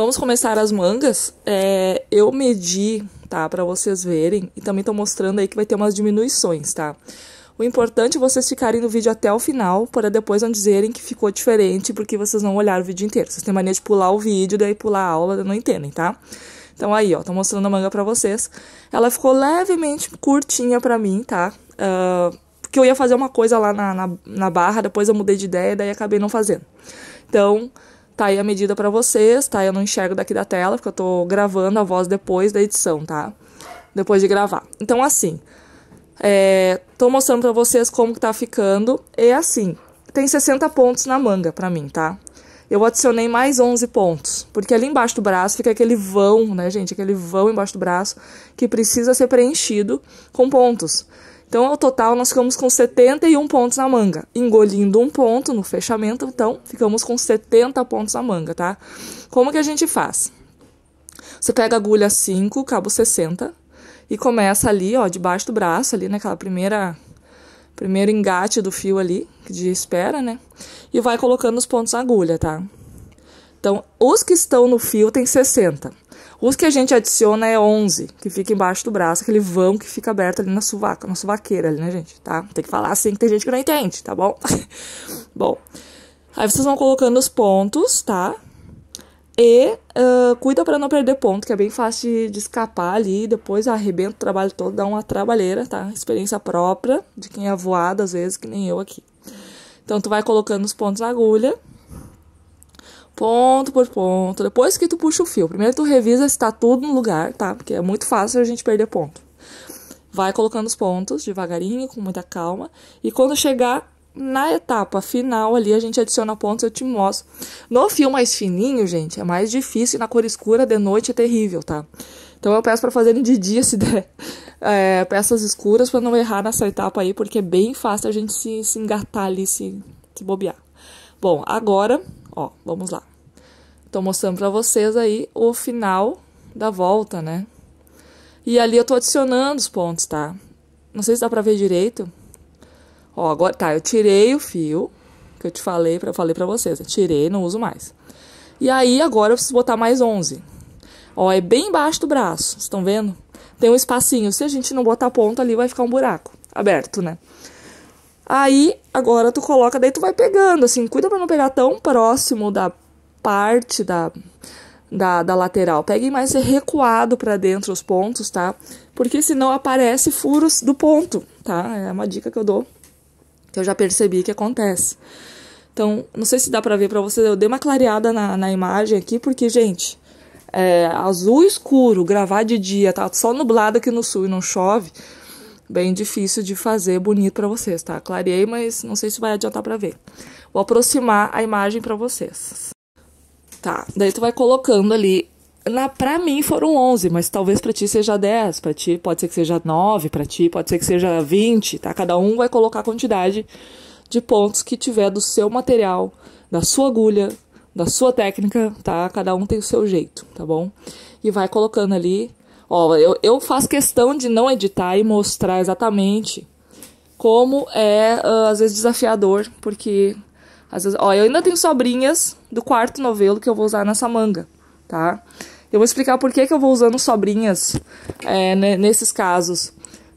Vamos começar as mangas. É, eu medi, tá? Pra vocês verem. E também tô mostrando aí que vai ter umas diminuições, tá? O importante é vocês ficarem no vídeo até o final, para depois não dizerem que ficou diferente porque vocês não olharam o vídeo inteiro. Vocês têm mania de pular o vídeo, daí pular a aula, não entendem, tá? Então aí, ó, tô mostrando a manga pra vocês. Ela ficou levemente curtinha pra mim, tá? Uh, porque eu ia fazer uma coisa lá na, na, na barra, depois eu mudei de ideia, daí acabei não fazendo. Então, Tá aí a medida para vocês, tá? Eu não enxergo daqui da tela, porque eu tô gravando a voz depois da edição, tá? Depois de gravar. Então, assim, é, tô mostrando para vocês como que tá ficando. E assim, tem 60 pontos na manga para mim, tá? Eu adicionei mais 11 pontos, porque ali embaixo do braço fica aquele vão, né, gente? Aquele vão embaixo do braço que precisa ser preenchido com pontos. Então, ao total, nós ficamos com 71 pontos na manga. Engolindo um ponto no fechamento, então, ficamos com 70 pontos na manga, tá? Como que a gente faz? Você pega a agulha 5, cabo 60, e começa ali, ó, debaixo do braço, ali naquela né, primeira primeiro engate do fio ali, de espera, né? E vai colocando os pontos na agulha, tá? Então, os que estão no fio tem 60. Os que a gente adiciona é 11, que fica embaixo do braço, aquele vão que fica aberto ali na suvaca, na suvaqueira ali, né, gente? Tá? Tem que falar assim que tem gente que não entende, tá bom? bom, aí vocês vão colocando os pontos, tá? E uh, cuida para não perder ponto, que é bem fácil de, de escapar ali. Depois arrebenta o trabalho todo, dá uma trabalheira, tá? Experiência própria de quem é voado, às vezes, que nem eu aqui. Então, tu vai colocando os pontos na agulha ponto por ponto. Depois que tu puxa o fio, primeiro tu revisa se tá tudo no lugar, tá? Porque é muito fácil a gente perder ponto. Vai colocando os pontos devagarinho, com muita calma, e quando chegar na etapa final ali a gente adiciona pontos, eu te mostro. No fio mais fininho, gente, é mais difícil na cor escura, de noite é terrível, tá? Então eu peço para fazerem de dia se der é, peças escuras para não errar nessa etapa aí, porque é bem fácil a gente se, se engatar ali, se, se bobear. Bom, agora, ó, vamos lá. Estou mostrando para vocês aí o final da volta, né? E ali eu estou adicionando os pontos, tá? Não sei se dá para ver direito. Ó, agora tá, eu tirei o fio que eu te falei para falei para vocês, tirei, não uso mais. E aí agora eu preciso botar mais 11. Ó, é bem embaixo do braço, vocês estão vendo? Tem um espacinho, se a gente não botar ponta ali vai ficar um buraco aberto, né? Aí agora tu coloca, daí tu vai pegando assim, cuida para não pegar tão próximo da parte da, da, da lateral. Peguem mais recuado para dentro os pontos, tá? Porque senão aparece furos do ponto, tá? É uma dica que eu dou, que eu já percebi que acontece. Então, não sei se dá para ver para vocês, eu dei uma clareada na, na imagem aqui, porque, gente, é, azul escuro, gravar de dia, tá só nublado aqui no sul e não chove, bem difícil de fazer bonito para vocês, tá? Clareei, mas não sei se vai adiantar para ver. Vou aproximar a imagem para vocês. Tá, daí tu vai colocando ali. Na, pra mim foram 11, mas talvez para ti seja 10, para ti pode ser que seja 9, para ti pode ser que seja 20, tá? Cada um vai colocar a quantidade de pontos que tiver do seu material, da sua agulha, da sua técnica, tá? Cada um tem o seu jeito, tá bom? E vai colocando ali. Ó, eu, eu faço questão de não editar e mostrar exatamente como é, ah, às vezes, desafiador, porque às vezes, ó, eu ainda tenho sobrinhas do quarto novelo que eu vou usar nessa manga, tá? Eu vou explicar por que, que eu vou usando sobrinhas é, nesses casos.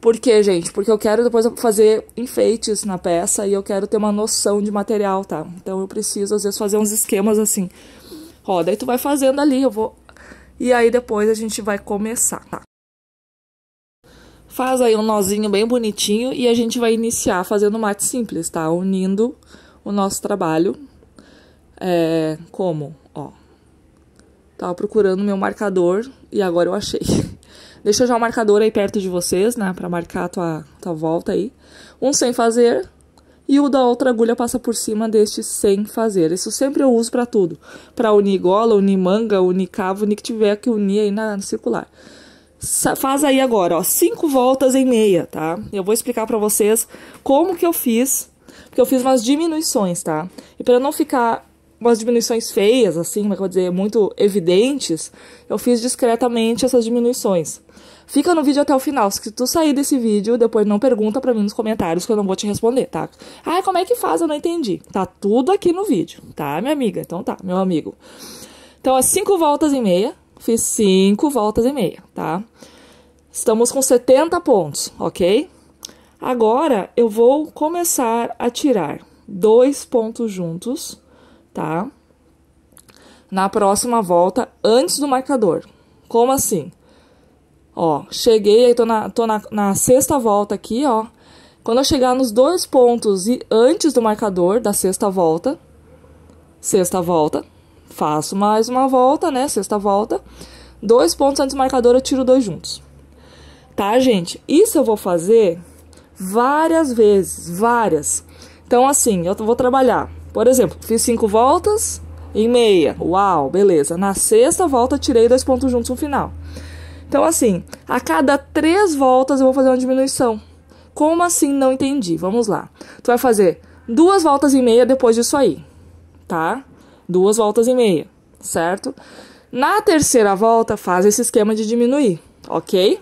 Por quê, gente? Porque eu quero depois fazer enfeites na peça e eu quero ter uma noção de material, tá? Então eu preciso, às vezes, fazer uns esquemas assim. Ó, daí tu vai fazendo ali, eu vou. E aí depois a gente vai começar, tá? Faz aí um nozinho bem bonitinho e a gente vai iniciar fazendo mate simples, tá? Unindo o nosso trabalho. É, como? Ó, tava procurando meu marcador e agora eu achei. Deixa já o marcador aí perto de vocês, né? Pra marcar a tua, tua volta aí. Um sem fazer e o da outra agulha passa por cima deste sem fazer. Isso sempre eu uso para tudo. Para unir gola, unir manga, unir cavo, unir que tiver que unir aí na, na circular. Sa faz aí agora, ó, cinco voltas em meia, tá? Eu vou explicar para vocês como que eu fiz porque eu fiz umas diminuições, tá? E para não ficar umas diminuições feias, assim, como é que eu vou dizer, muito evidentes, eu fiz discretamente essas diminuições. Fica no vídeo até o final. Se tu sair desse vídeo, depois não pergunta para mim nos comentários que eu não vou te responder, tá? Ah, como é que faz? Eu não entendi. Tá tudo aqui no vídeo, tá, minha amiga? Então tá, meu amigo. Então, as é cinco voltas e meia. Fiz cinco voltas e meia, tá? Estamos com 70 pontos, ok? Agora eu vou começar a tirar dois pontos juntos, tá? Na próxima volta, antes do marcador. Como assim? Ó, cheguei aí, tô na, tô na, na sexta volta aqui, ó. Quando eu chegar nos dois pontos e antes do marcador da sexta volta, sexta volta, faço mais uma volta, né? Sexta volta, dois pontos antes do marcador, eu tiro dois juntos. Tá, gente? Isso eu vou fazer várias vezes, várias. Então, assim, eu vou trabalhar. Por exemplo, fiz cinco voltas em meia. Uau, beleza. Na sexta volta, tirei dois pontos juntos no final. Então, assim, a cada três voltas eu vou fazer uma diminuição. Como assim? Não entendi. Vamos lá. Tu vai fazer duas voltas e meia depois disso aí, tá? Duas voltas e meia, certo? Na terceira volta, faz esse esquema de diminuir, ok?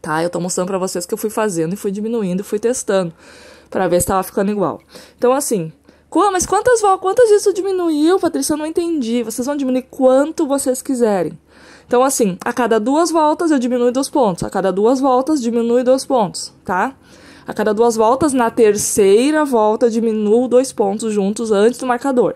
tá? Eu tô mostrando para vocês que eu fui fazendo e fui diminuindo, fui testando para ver se tava ficando igual. Então assim, mas quantas quantas isso diminuiu, Patrícia? Eu não entendi. Vocês vão diminuir quanto vocês quiserem. Então assim, a cada duas voltas eu diminuo dois pontos, a cada duas voltas diminui dois pontos, tá? A cada duas voltas, na terceira volta diminuo dois pontos juntos antes do marcador.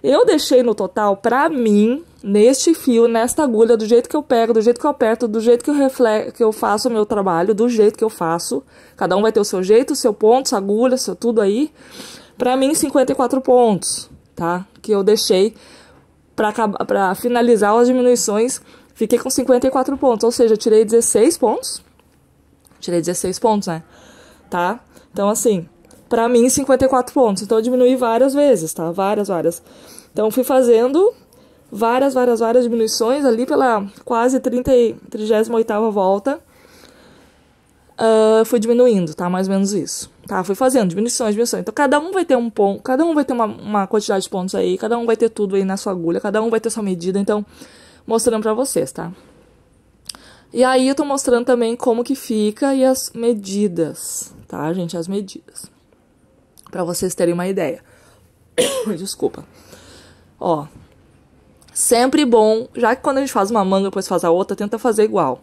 Eu deixei no total para mim neste fio, nesta agulha, do jeito que eu pego, do jeito que eu aperto, do jeito que eu, reflexo, que eu faço o meu trabalho, do jeito que eu faço. Cada um vai ter o seu jeito, o seu ponto, sua agulha, seu tudo aí. Pra mim, 54 pontos, tá? Que eu deixei pra, acabar, pra finalizar as diminuições. Fiquei com 54 pontos, ou seja, tirei 16 pontos. Tirei 16 pontos, né? Tá? Então, assim, pra mim, 54 pontos. Então, eu diminuí várias vezes, tá? Várias, várias. Então, fui fazendo várias, várias, várias diminuições ali pela quase 30, 38 volta. Uh, ah, fui diminuindo, tá? Mais ou menos isso. Tá? Fui fazendo diminuições, diminuições. Então cada um vai ter um ponto, cada um vai ter uma, uma quantidade de pontos aí, cada um vai ter tudo aí na sua agulha, cada um vai ter sua medida, então mostrando pra vocês, tá? E aí eu tô mostrando também como que fica e as medidas, tá, gente? As medidas. Pra vocês terem uma ideia. Desculpa. Ó, Sempre bom, já que quando a gente faz uma manga, depois faz a outra, tenta fazer igual.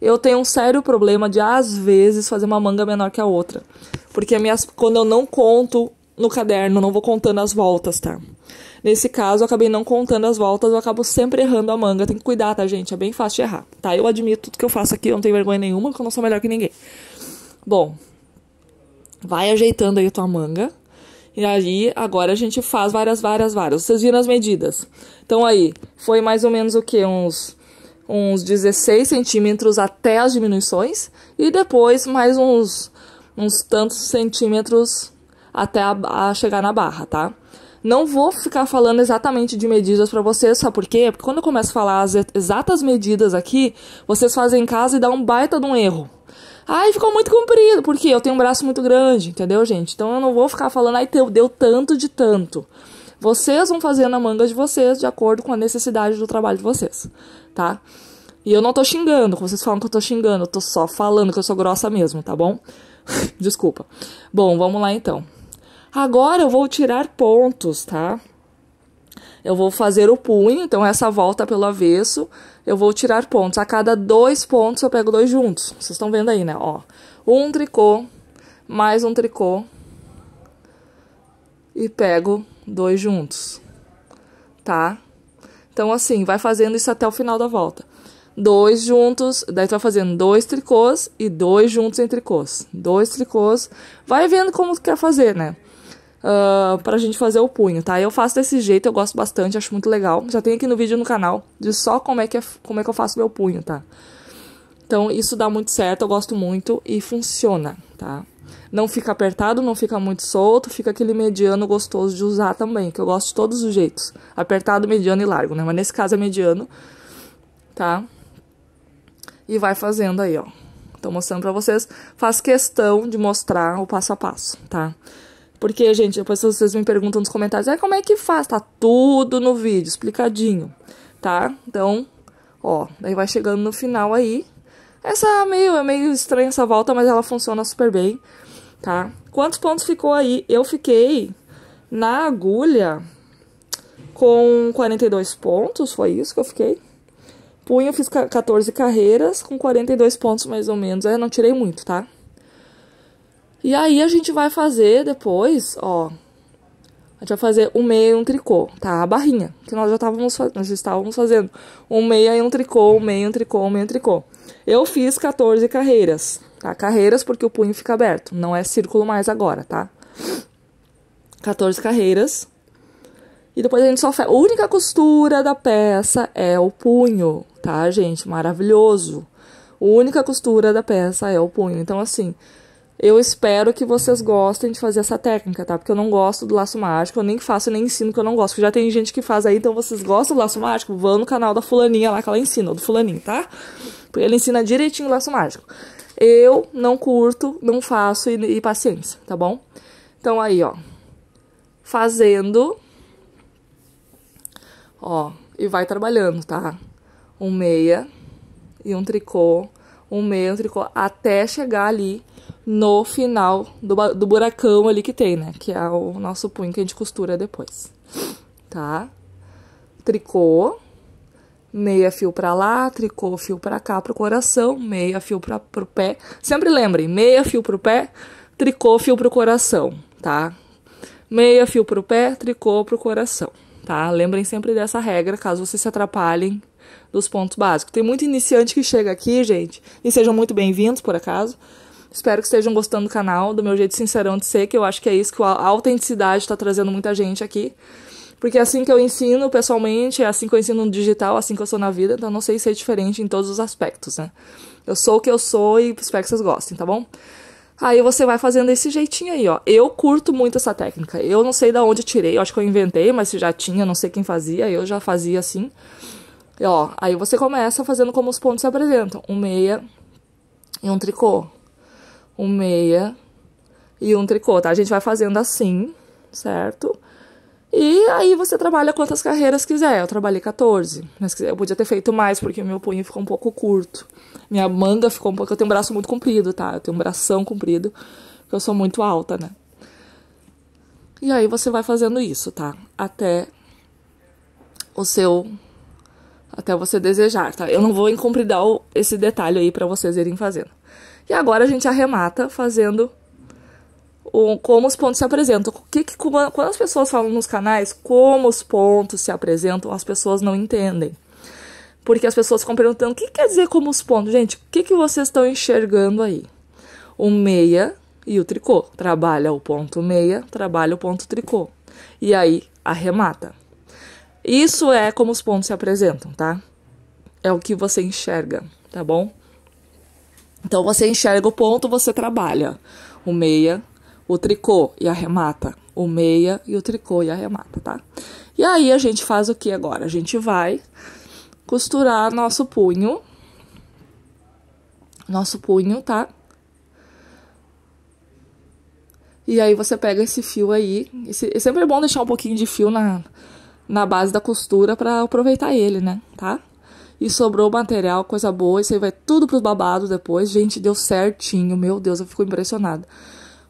Eu tenho um sério problema de, às vezes, fazer uma manga menor que a outra. Porque minhas, quando eu não conto no caderno, não vou contando as voltas, tá? Nesse caso, eu acabei não contando as voltas, eu acabo sempre errando a manga. Tem que cuidar, tá, gente? É bem fácil de errar, tá? Eu admito tudo que eu faço aqui, eu não tenho vergonha nenhuma, porque eu não sou melhor que ninguém. Bom, vai ajeitando aí a tua manga e aí, agora a gente faz várias, várias, várias. Vocês viram as medidas. Então aí, foi mais ou menos o que? Uns, uns 16 centímetros até as diminuições. E depois mais uns, uns tantos centímetros até a, a chegar na barra, tá? Não vou ficar falando exatamente de medidas para vocês, sabe por quê? Porque quando eu começo a falar as exatas medidas aqui, vocês fazem em casa e dá um baita de um erro. Ai, ficou muito comprido, porque eu tenho um braço muito grande, entendeu, gente? Então eu não vou ficar falando, ai, teu, deu tanto de tanto. Vocês vão fazendo a manga de vocês de acordo com a necessidade do trabalho de vocês, tá? E eu não tô xingando, vocês falam que eu tô xingando, eu tô só falando que eu sou grossa mesmo, tá bom? Desculpa. Bom, vamos lá então. Agora eu vou tirar pontos, tá? Eu vou fazer o punho, então essa volta pelo avesso, eu vou tirar pontos. A cada dois pontos eu pego dois juntos. Vocês estão vendo aí, né? Ó, um tricô, mais um tricô e pego dois juntos, tá? Então assim, vai fazendo isso até o final da volta. Dois juntos, daí tu vai fazendo dois tricôs e dois juntos em tricôs. Dois tricôs, vai vendo como tu quer fazer, né? uh, pra gente fazer o punho, tá? Eu faço desse jeito, eu gosto bastante, acho muito legal. Já tem aqui no vídeo no canal de só como é que, é, como é que eu faço meu punho, tá? Então, isso dá muito certo, eu gosto muito e funciona, tá? Não fica apertado, não fica muito solto, fica aquele mediano gostoso de usar também, que eu gosto de todos os jeitos. Apertado, mediano e largo, né? Mas nesse caso é mediano, tá? E vai fazendo aí, ó. Tô mostrando pra vocês. Faz questão de mostrar o passo a passo, tá? Porque, gente, depois vocês me perguntam nos comentários, é como é que faz? Tá tudo no vídeo, explicadinho, tá? Então, ó, aí vai chegando no final aí. Essa é meio, é meio estranha essa volta, mas ela funciona super bem, tá? Quantos pontos ficou aí? Eu fiquei na agulha com 42 pontos, foi isso que eu fiquei. Punho, fiz 14 carreiras, com 42 pontos mais ou menos. Aí é, não tirei muito, tá? E aí a gente vai fazer depois, ó, a gente vai fazer um meia e um tricô, tá? A barrinha, que nós já estávamos, nós já estávamos fazendo. Um meia e um tricô, um meia e um tricô, um meia e um tricô. Eu fiz 14 carreiras, tá? Carreiras porque o punho fica aberto, não é círculo mais agora, tá? 14 carreiras. E depois a gente só faz A única costura da peça é o punho, tá, gente? Maravilhoso. A única costura da peça é o punho. Então, assim, eu espero que vocês gostem de fazer essa técnica, tá? Porque eu não gosto do laço mágico, eu nem faço, nem ensino que eu não gosto. Já tem gente que faz aí, então vocês gostam do laço mágico? Vão no canal da fulaninha lá que ela ensina, ou do fulaninho, tá? Porque ele ensina direitinho o laço mágico. Eu não curto, não faço e, e paciência, tá bom? Então aí, ó. Fazendo. Ó, e vai trabalhando, tá? Um meia e um tricô, um meia, um tricô, até chegar ali no final do, do buracão ali que tem, né? Que é o nosso punho que a gente costura depois, tá? Tricô, meia fio pra lá, tricô, fio pra cá pro coração, meia fio pra, pro pé. Sempre lembrem, meia fio pro pé, tricô, fio pro coração, tá? Meia fio pro pé, tricô pro coração, tá? Lembrem sempre dessa regra, caso vocês se atrapalhem dos pontos básicos. Tem muito iniciante que chega aqui, gente, e sejam muito bem-vindos, por acaso Espero que estejam gostando do canal, do meu jeito sincerão de ser, que eu acho que é isso que a autenticidade está trazendo muita gente aqui. Porque é assim que eu ensino pessoalmente, é assim que eu ensino no digital, é assim que eu sou na vida, então não sei ser diferente em todos os aspectos, né? Eu sou o que eu sou e espero que vocês gostem, tá bom? Aí você vai fazendo desse jeitinho aí, ó. Eu curto muito essa técnica. Eu não sei da onde eu tirei, eu acho que eu inventei, mas se já tinha, não sei quem fazia, eu já fazia assim. E, ó, aí você começa fazendo como os pontos se apresentam: um meia e um tricô um meia e um tricô, tá? A gente vai fazendo assim, certo? E aí você trabalha quantas carreiras quiser. Eu trabalhei 14, mas eu podia ter feito mais porque meu punho ficou um pouco curto. Minha manga ficou um pouco, eu tenho um braço muito comprido, tá? Eu tenho um bração comprido, porque eu sou muito alta, né? E aí você vai fazendo isso, tá? Até o seu até você desejar, tá? Eu não vou encompridar esse detalhe aí para vocês irem fazendo. E agora a gente arremata fazendo o, como os pontos se apresentam. O que, que, quando as pessoas falam nos canais como os pontos se apresentam, as pessoas não entendem. Porque as pessoas ficam perguntando o que quer dizer como os pontos. Gente, o que, que vocês estão enxergando aí? O meia e o tricô. Trabalha o ponto meia, trabalha o ponto tricô. E aí arremata. Isso é como os pontos se apresentam, tá? É o que você enxerga, tá bom? Então você enxerga o ponto, você trabalha o meia, o tricô e arremata. O meia e o tricô e arremata, tá? E aí a gente faz o que agora? A gente vai costurar nosso punho, nosso punho, tá? E aí você pega esse fio aí, esse, é sempre bom deixar um pouquinho de fio na, na base da costura para aproveitar ele, né? Tá? e sobrou material, coisa boa. Isso aí vai tudo pros babados depois. Gente, deu certinho. Meu Deus, eu fico impressionada.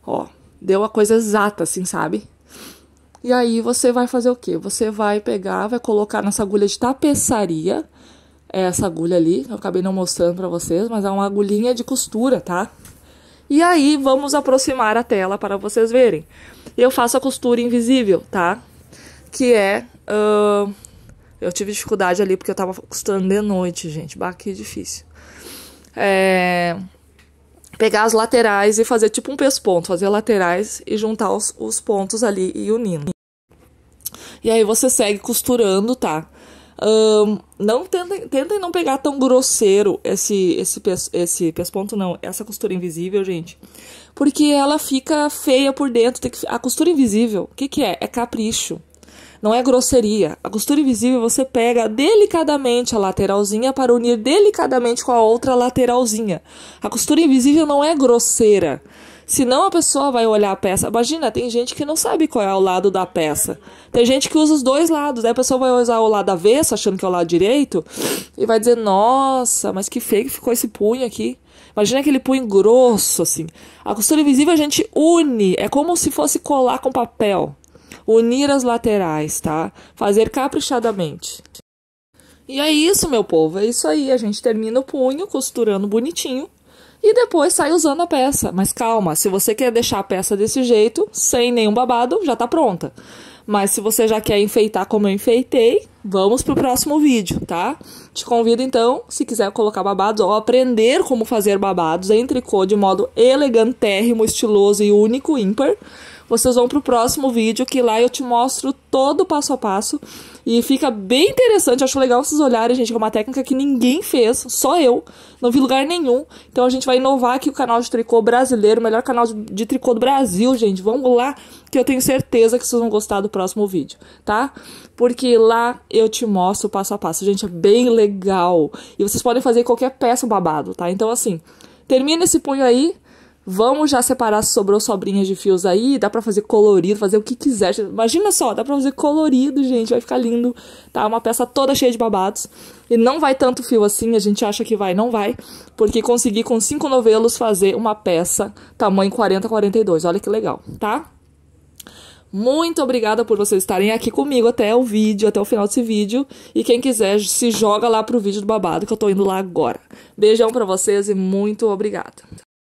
Ó, deu a coisa exata, assim, sabe? E aí você vai fazer o quê? Você vai pegar, vai colocar nessa agulha de tapeçaria. É essa agulha ali, eu acabei não mostrando para vocês, mas é uma agulhinha de costura, tá? E aí vamos aproximar a tela para vocês verem. Eu faço a costura invisível, tá? Que é uh, eu tive dificuldade ali porque eu tava costurando de noite, gente. que difícil. É... Pegar as laterais e fazer tipo um pesponto, fazer laterais e juntar os, os pontos ali e unindo. E aí você segue costurando, tá? Um, não tentem, tentem não pegar tão grosseiro esse esse esse pesponto não, essa costura invisível, gente. Porque ela fica feia por dentro, que, a costura invisível. O que que é? É capricho. Não é grosseria. A costura invisível você pega delicadamente a lateralzinha para unir delicadamente com a outra lateralzinha. A costura invisível não é grosseira. Senão a pessoa vai olhar a peça. Imagina, tem gente que não sabe qual é o lado da peça. Tem gente que usa os dois lados. a pessoa vai usar o lado avesso, achando que é o lado direito, e vai dizer: Nossa, mas que feio que ficou esse punho aqui. Imagina aquele punho grosso, assim. A costura invisível a gente une. É como se fosse colar com papel unir as laterais, tá? Fazer caprichadamente. E é isso, meu povo, é isso aí. A gente termina o punho costurando bonitinho e depois sai usando a peça. Mas calma, se você quer deixar a peça desse jeito, sem nenhum babado, já tá pronta. Mas se você já quer enfeitar como eu enfeitei, vamos pro próximo vídeo, tá? Te convido então, se quiser colocar babados ou aprender como fazer babados em tricô de modo elegantérrimo, estiloso e único, ímpar, vocês vão pro próximo vídeo que lá eu te mostro todo o passo a passo e fica bem interessante. acho legal vocês olharem, gente, que é uma técnica que ninguém fez, só eu, não vi lugar nenhum. Então a gente vai inovar aqui o canal de tricô brasileiro, o melhor canal de tricô do Brasil, gente. Vamos lá, que eu tenho certeza que vocês vão gostar do próximo vídeo, tá? Porque lá eu te mostro passo a passo. Gente, é bem legal. E vocês podem fazer qualquer peça babado, tá? Então, assim, termina esse punho aí. Vamos já separar se sobrou sobrinhas de fios aí. Dá pra fazer colorido, fazer o que quiser. Imagina só, dá pra fazer colorido, gente. Vai ficar lindo, tá? Uma peça toda cheia de babados. E não vai tanto fio assim, a gente acha que vai, não vai. Porque consegui com cinco novelos fazer uma peça tamanho 40, 42. Olha que legal, tá? Muito obrigada por vocês estarem aqui comigo até o vídeo, até o final desse vídeo. E quem quiser, se joga lá pro vídeo do babado, que eu tô indo lá agora. Beijão pra vocês e muito obrigada.